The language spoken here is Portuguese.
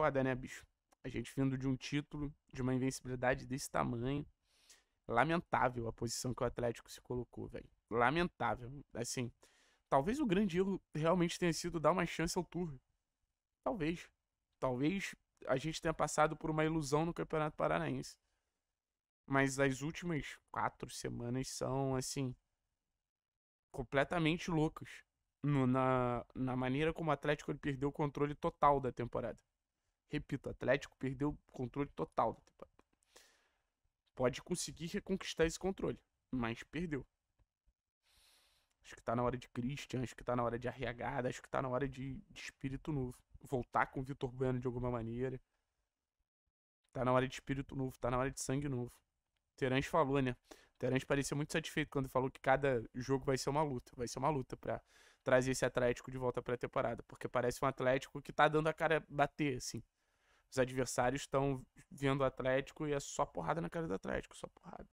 foda, né, bicho? A gente vindo de um título, de uma invencibilidade desse tamanho. Lamentável a posição que o Atlético se colocou, velho. Lamentável. Assim, talvez o grande erro realmente tenha sido dar uma chance ao Tour. Talvez. Talvez a gente tenha passado por uma ilusão no Campeonato Paranaense. Mas as últimas quatro semanas são, assim, completamente loucas. No, na, na maneira como o Atlético ele perdeu o controle total da temporada. Repito, o Atlético perdeu o controle total da temporada. Pode conseguir reconquistar esse controle, mas perdeu. Acho que tá na hora de Christian, acho que tá na hora de Arriagada, acho que tá na hora de, de espírito novo. Voltar com o Vitor Bueno de alguma maneira. Tá na hora de espírito novo, tá na hora de sangue novo. Terence falou, né? Terence parecia muito satisfeito quando falou que cada jogo vai ser uma luta. Vai ser uma luta para trazer esse Atlético de volta pra temporada. Porque parece um Atlético que tá dando a cara bater, assim. Os adversários estão vendo o Atlético e é só porrada na cara do Atlético, só porrada.